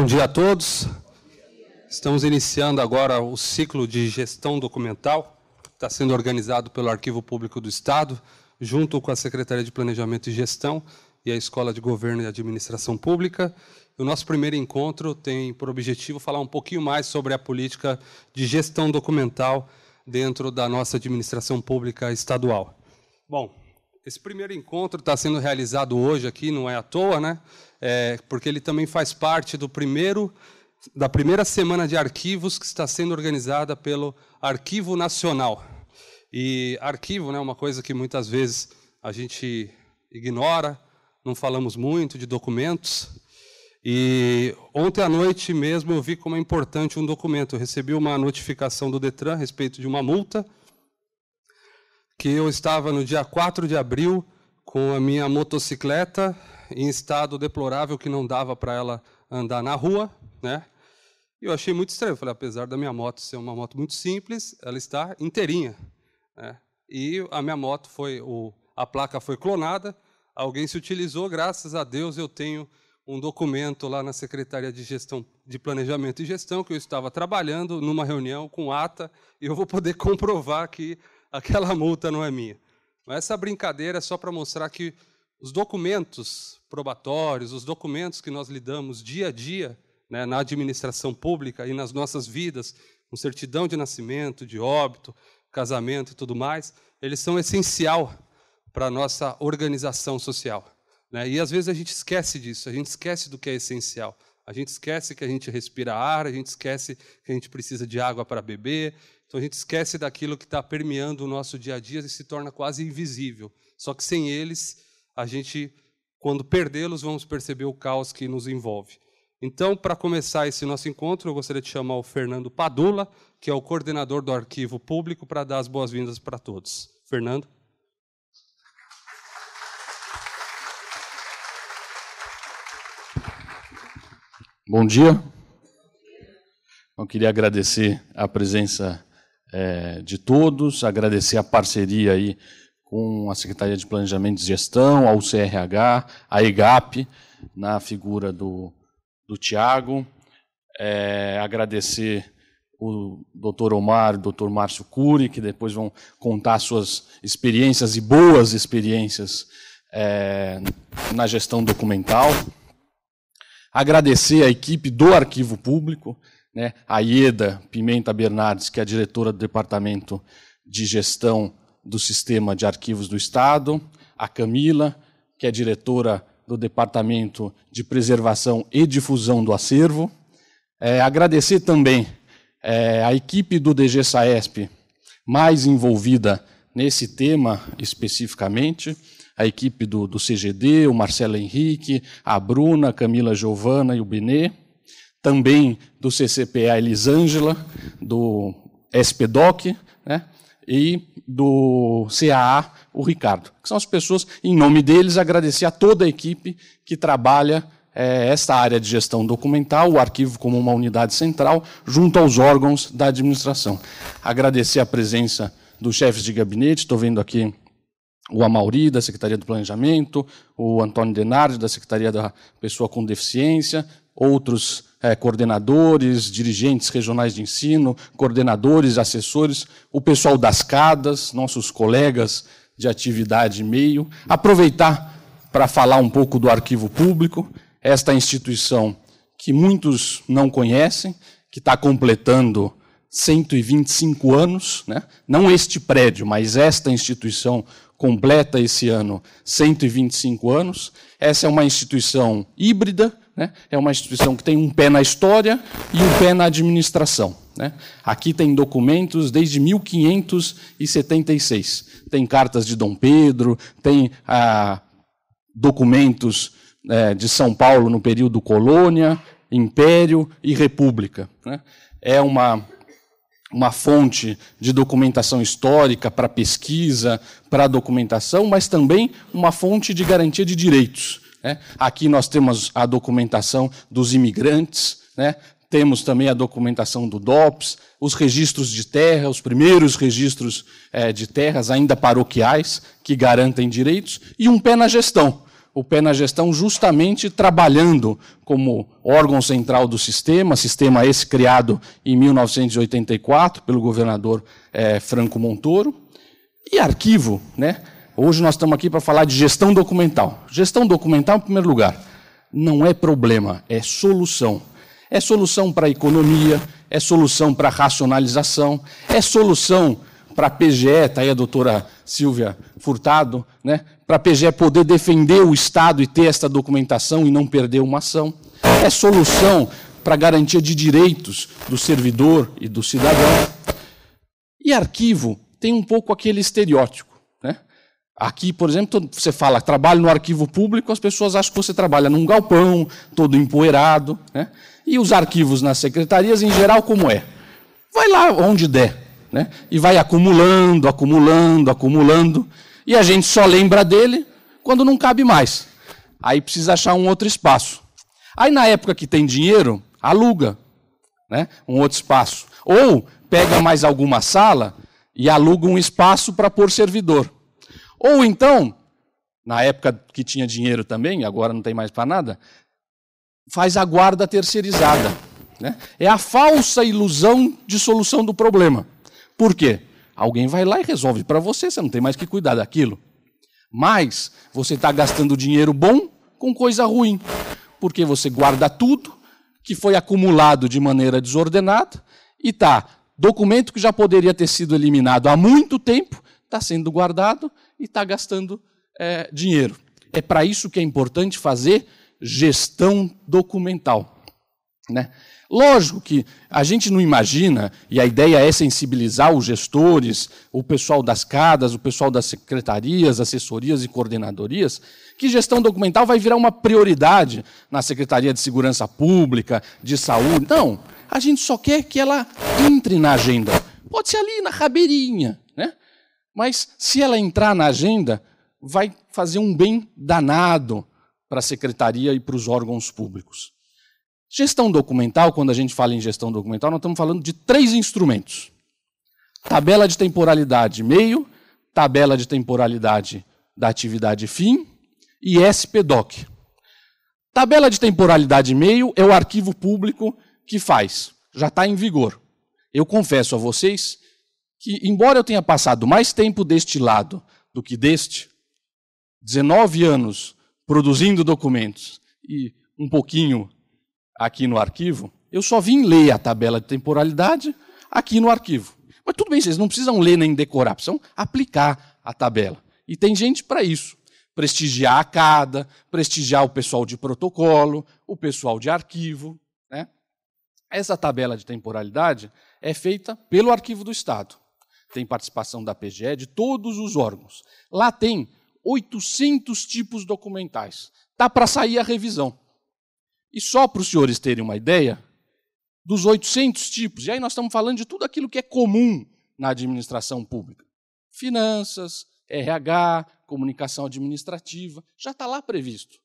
Bom dia a todos. Estamos iniciando agora o ciclo de gestão documental, que está sendo organizado pelo Arquivo Público do Estado, junto com a Secretaria de Planejamento e Gestão e a Escola de Governo e Administração Pública. O nosso primeiro encontro tem por objetivo falar um pouquinho mais sobre a política de gestão documental dentro da nossa administração pública estadual. Bom, esse primeiro encontro está sendo realizado hoje aqui, não é à toa, né? É, porque ele também faz parte do primeiro da primeira semana de arquivos que está sendo organizada pelo Arquivo Nacional. E arquivo, né, é uma coisa que muitas vezes a gente ignora, não falamos muito de documentos. E ontem à noite mesmo eu vi como é importante um documento. Eu recebi uma notificação do Detran a respeito de uma multa que eu estava no dia 4 de abril com a minha motocicleta em estado deplorável que não dava para ela andar na rua, né? E eu achei muito estranho. Eu falei, apesar da minha moto ser uma moto muito simples, ela está inteirinha. Né? E a minha moto foi, o, a placa foi clonada, alguém se utilizou, graças a Deus eu tenho um documento lá na Secretaria de Gestão de Planejamento e Gestão que eu estava trabalhando numa reunião com ata e eu vou poder comprovar que aquela multa não é minha. Mas essa brincadeira é só para mostrar que os documentos probatórios, os documentos que nós lidamos dia a dia né, na administração pública e nas nossas vidas, com certidão de nascimento, de óbito, casamento e tudo mais, eles são essencial para a nossa organização social. Né? E às vezes a gente esquece disso, a gente esquece do que é essencial. A gente esquece que a gente respira ar, a gente esquece que a gente precisa de água para beber. Então a gente esquece daquilo que está permeando o nosso dia a dia e se torna quase invisível. Só que sem eles, a gente, quando perdê-los, vamos perceber o caos que nos envolve. Então, para começar esse nosso encontro, eu gostaria de chamar o Fernando Padula, que é o coordenador do arquivo público, para dar as boas-vindas para todos. Fernando. Bom dia. Eu queria agradecer a presença é, de todos, agradecer a parceria aí com a Secretaria de Planejamento e Gestão, ao CRH, a EGAP, na figura do, do Tiago. É, agradecer o doutor Omar, o doutor Márcio Cury, que depois vão contar suas experiências e boas experiências é, na gestão documental. Agradecer à equipe do Arquivo Público, né, a Ieda Pimenta Bernardes, que é a diretora do Departamento de Gestão do Sistema de Arquivos do Estado, a Camila, que é diretora do Departamento de Preservação e Difusão do Acervo. É, agradecer também é, a equipe do DG Saesp mais envolvida nesse tema especificamente, a equipe do, do CGD, o Marcelo Henrique, a Bruna, a Camila Giovana e o Benê, também do CCPA Elisângela, do SPDOC, né? e do CAA, o Ricardo, que são as pessoas, em nome deles, agradecer a toda a equipe que trabalha é, esta área de gestão documental, o arquivo como uma unidade central, junto aos órgãos da administração. Agradecer a presença dos chefes de gabinete, estou vendo aqui o Amauri, da Secretaria do Planejamento, o Antônio Denardi, da Secretaria da Pessoa com Deficiência, outros é, coordenadores, dirigentes regionais de ensino, coordenadores, assessores, o pessoal das CADAS, nossos colegas de atividade e meio. Aproveitar para falar um pouco do arquivo público, esta instituição que muitos não conhecem, que está completando 125 anos, né? não este prédio, mas esta instituição completa esse ano 125 anos. Essa é uma instituição híbrida, né? é uma instituição que tem um pé na história e um pé na administração. Né? Aqui tem documentos desde 1576. Tem cartas de Dom Pedro, tem ah, documentos eh, de São Paulo no período colônia, império e república. Né? É uma uma fonte de documentação histórica para pesquisa, para documentação, mas também uma fonte de garantia de direitos. Né? Aqui nós temos a documentação dos imigrantes, né? temos também a documentação do DOPS, os registros de terra, os primeiros registros é, de terras, ainda paroquiais, que garantem direitos, e um pé na gestão o pé na gestão justamente trabalhando como órgão central do sistema, sistema esse criado em 1984 pelo governador é, Franco Montoro, e arquivo, né? Hoje nós estamos aqui para falar de gestão documental. Gestão documental, em primeiro lugar, não é problema, é solução. É solução para a economia, é solução para a racionalização, é solução para a PGE, está aí a doutora Silvia Furtado, né? para a PGE poder defender o Estado e ter esta documentação e não perder uma ação. É solução para a garantia de direitos do servidor e do cidadão. E arquivo tem um pouco aquele estereótipo. Né? Aqui, por exemplo, você fala trabalho no arquivo público, as pessoas acham que você trabalha num galpão, todo empoeirado. Né? E os arquivos nas secretarias, em geral, como é? Vai lá onde der. Né? E vai acumulando, acumulando, acumulando. E a gente só lembra dele quando não cabe mais. Aí precisa achar um outro espaço. Aí na época que tem dinheiro, aluga né? um outro espaço. Ou pega mais alguma sala e aluga um espaço para pôr servidor. Ou então, na época que tinha dinheiro também, agora não tem mais para nada, faz a guarda terceirizada. Né? É a falsa ilusão de solução do problema. Por quê? Alguém vai lá e resolve para você, você não tem mais que cuidar daquilo. Mas você está gastando dinheiro bom com coisa ruim, porque você guarda tudo que foi acumulado de maneira desordenada e está documento que já poderia ter sido eliminado há muito tempo está sendo guardado e está gastando é, dinheiro. É para isso que é importante fazer gestão documental, né? Lógico que a gente não imagina, e a ideia é sensibilizar os gestores, o pessoal das CADAS, o pessoal das secretarias, assessorias e coordenadorias, que gestão documental vai virar uma prioridade na Secretaria de Segurança Pública, de Saúde. Não, a gente só quer que ela entre na agenda. Pode ser ali na rabeirinha, né? Mas se ela entrar na agenda, vai fazer um bem danado para a secretaria e para os órgãos públicos. Gestão documental, quando a gente fala em gestão documental, nós estamos falando de três instrumentos: tabela de temporalidade meio, tabela de temporalidade da atividade fim e SPDOC. Tabela de temporalidade meio é o arquivo público que faz, já está em vigor. Eu confesso a vocês que, embora eu tenha passado mais tempo deste lado do que deste, 19 anos produzindo documentos e um pouquinho aqui no arquivo, eu só vim ler a tabela de temporalidade aqui no arquivo. Mas tudo bem, vocês não precisam ler nem decorar, precisam aplicar a tabela. E tem gente para isso. Prestigiar a CADA, prestigiar o pessoal de protocolo, o pessoal de arquivo. Né? Essa tabela de temporalidade é feita pelo Arquivo do Estado. Tem participação da PGE, de todos os órgãos. Lá tem 800 tipos documentais. Está para sair a revisão. E só para os senhores terem uma ideia, dos 800 tipos, e aí nós estamos falando de tudo aquilo que é comum na administração pública: finanças, RH, comunicação administrativa, já está lá previsto.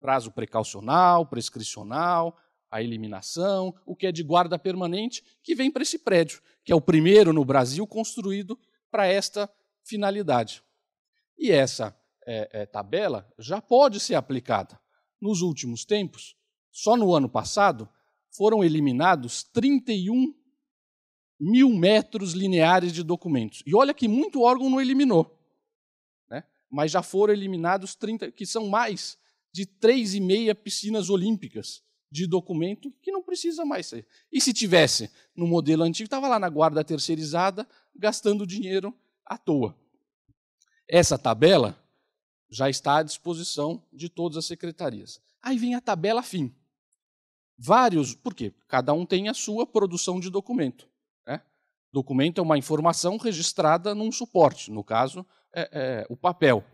Prazo precaucional, prescricional, a eliminação, o que é de guarda permanente, que vem para esse prédio, que é o primeiro no Brasil construído para esta finalidade. E essa é, é, tabela já pode ser aplicada. Nos últimos tempos, só no ano passado foram eliminados 31 mil metros lineares de documentos. E olha que muito órgão não eliminou, né? mas já foram eliminados 30, que são mais de 3,5 piscinas olímpicas de documento que não precisa mais ser. E se tivesse no modelo antigo, estava lá na guarda terceirizada, gastando dinheiro à toa. Essa tabela já está à disposição de todas as secretarias. Aí vem a tabela fim vários, por quê? Cada um tem a sua produção de documento. Né? Documento é uma informação registrada num suporte, no caso, é, é, o papel.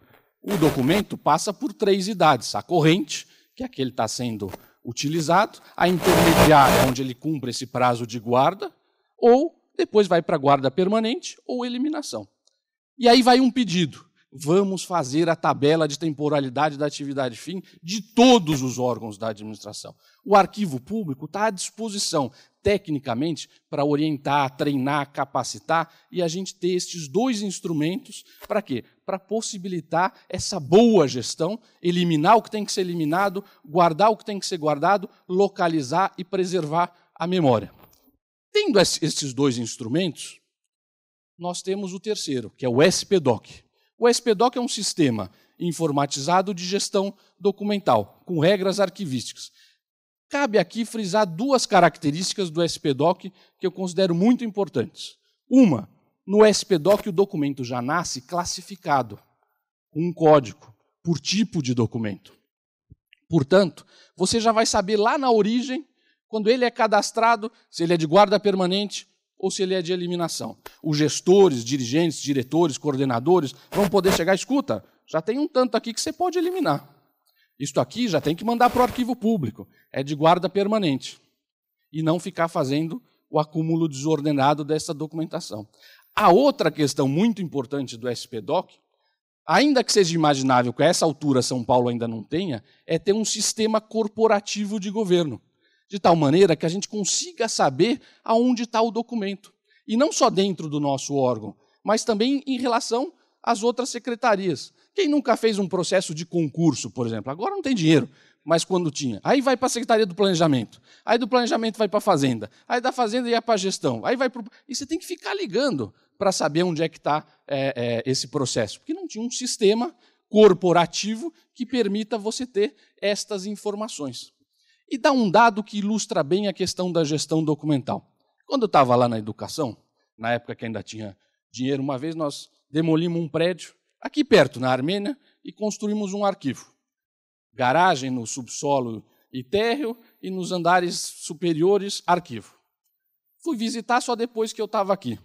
O documento passa por três idades: a corrente, que é aquele que está sendo utilizado, a intermediária, onde ele cumpre esse prazo de guarda, ou depois vai para guarda permanente ou eliminação. E aí vai um pedido vamos fazer a tabela de temporalidade da atividade fim de todos os órgãos da administração. O arquivo público está à disposição, tecnicamente, para orientar, treinar, capacitar e a gente ter estes dois instrumentos para quê? Para possibilitar essa boa gestão, eliminar o que tem que ser eliminado, guardar o que tem que ser guardado, localizar e preservar a memória. Tendo esses dois instrumentos, nós temos o terceiro, que é o SPDOC. O SPDoc é um sistema informatizado de gestão documental, com regras arquivísticas. Cabe aqui frisar duas características do SPDoc que eu considero muito importantes. Uma, no SPDoc o documento já nasce classificado, com um código, por tipo de documento. Portanto, você já vai saber lá na origem, quando ele é cadastrado, se ele é de guarda permanente ou se ele é de eliminação. Os gestores, dirigentes, diretores, coordenadores vão poder chegar, escuta, já tem um tanto aqui que você pode eliminar. Isto aqui já tem que mandar para o arquivo público, é de guarda permanente. E não ficar fazendo o acúmulo desordenado dessa documentação. A outra questão muito importante do SPDOC, ainda que seja imaginável que a essa altura São Paulo ainda não tenha, é ter um sistema corporativo de governo de tal maneira que a gente consiga saber aonde está o documento. E não só dentro do nosso órgão, mas também em relação às outras secretarias. Quem nunca fez um processo de concurso, por exemplo? Agora não tem dinheiro, mas quando tinha. Aí vai para a Secretaria do Planejamento. Aí do Planejamento vai para a Fazenda. Aí da Fazenda ia para a Gestão. Aí vai para E você tem que ficar ligando para saber onde é que está é, é, esse processo. Porque não tinha um sistema corporativo que permita você ter estas informações e dá um dado que ilustra bem a questão da gestão documental. Quando eu estava lá na educação, na época que ainda tinha dinheiro, uma vez nós demolimos um prédio aqui perto, na Armênia, e construímos um arquivo. Garagem no subsolo e térreo, e nos andares superiores, arquivo. Fui visitar só depois que eu estava aqui.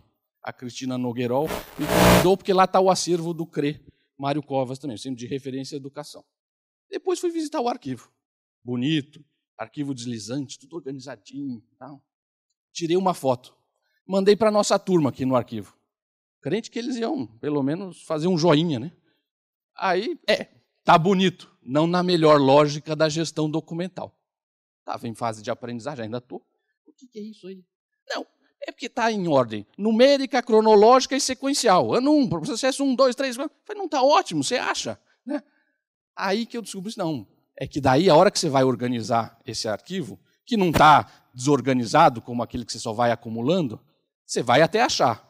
A Cristina Noguerol me convidou, porque lá está o acervo do CRE, Mário Covas também, sempre de referência à educação. Depois fui visitar o arquivo. Bonito, arquivo deslizante, tudo organizadinho tal. Tirei uma foto. Mandei para a nossa turma aqui no arquivo. Crente que eles iam, pelo menos, fazer um joinha, né? Aí, é, tá bonito. Não na melhor lógica da gestão documental. Estava em fase de aprendizagem, ainda estou. O que, que é isso aí? Não, é porque está em ordem numérica, cronológica e sequencial. Ano 1, um, processo 1, 2, 3, 4. não está ótimo, você acha? Né? Aí que eu descobri, não, é que daí, a hora que você vai organizar esse arquivo, que não está desorganizado, como aquele que você só vai acumulando, você vai até achar.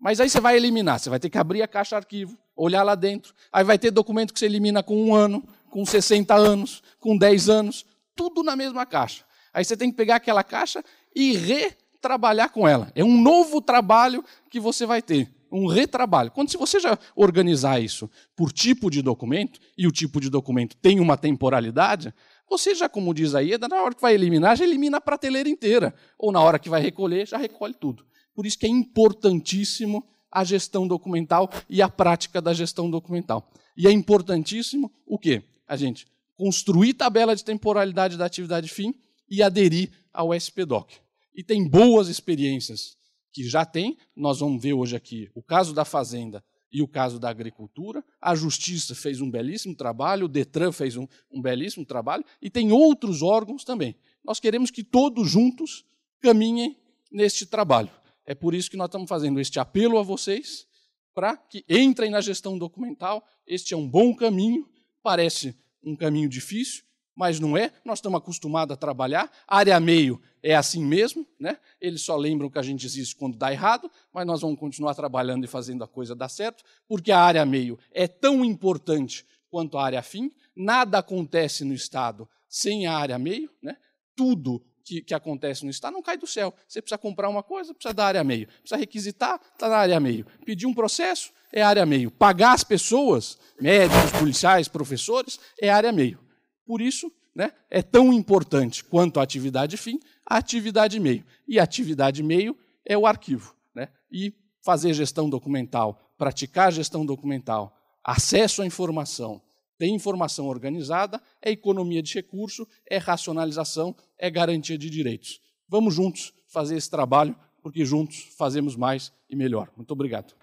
Mas aí você vai eliminar, você vai ter que abrir a caixa arquivo, olhar lá dentro. Aí vai ter documento que você elimina com um ano, com 60 anos, com 10 anos, tudo na mesma caixa. Aí você tem que pegar aquela caixa e retrabalhar com ela. É um novo trabalho que você vai ter um retrabalho. Quando se você já organizar isso por tipo de documento, e o tipo de documento tem uma temporalidade, você já, como diz aí, na é hora que vai eliminar, já elimina a prateleira inteira. Ou na hora que vai recolher, já recolhe tudo. Por isso que é importantíssimo a gestão documental e a prática da gestão documental. E é importantíssimo o quê? A gente construir tabela de temporalidade da atividade fim e aderir ao SPDOC. E tem boas experiências que já tem, nós vamos ver hoje aqui o caso da Fazenda e o caso da Agricultura. A Justiça fez um belíssimo trabalho, o Detran fez um, um belíssimo trabalho, e tem outros órgãos também. Nós queremos que todos juntos caminhem neste trabalho. É por isso que nós estamos fazendo este apelo a vocês para que entrem na gestão documental. Este é um bom caminho, parece um caminho difícil, mas não é. Nós estamos acostumados a trabalhar. Área meio é assim mesmo, né? Eles só lembram que a gente diz isso quando dá errado, mas nós vamos continuar trabalhando e fazendo a coisa dar certo, porque a área meio é tão importante quanto a área fim. Nada acontece no Estado sem a área meio, né? Tudo que, que acontece no Estado não cai do céu. Você precisa comprar uma coisa, precisa da área meio. Precisa requisitar, está na área meio. Pedir um processo, é área meio. Pagar as pessoas, médicos, policiais, professores, é área meio. Por isso, né, é tão importante quanto a atividade fim, a atividade meio. E a atividade meio é o arquivo. Né? E fazer gestão documental, praticar gestão documental, acesso à informação, ter informação organizada, é economia de recurso, é racionalização, é garantia de direitos. Vamos juntos fazer esse trabalho, porque juntos fazemos mais e melhor. Muito obrigado.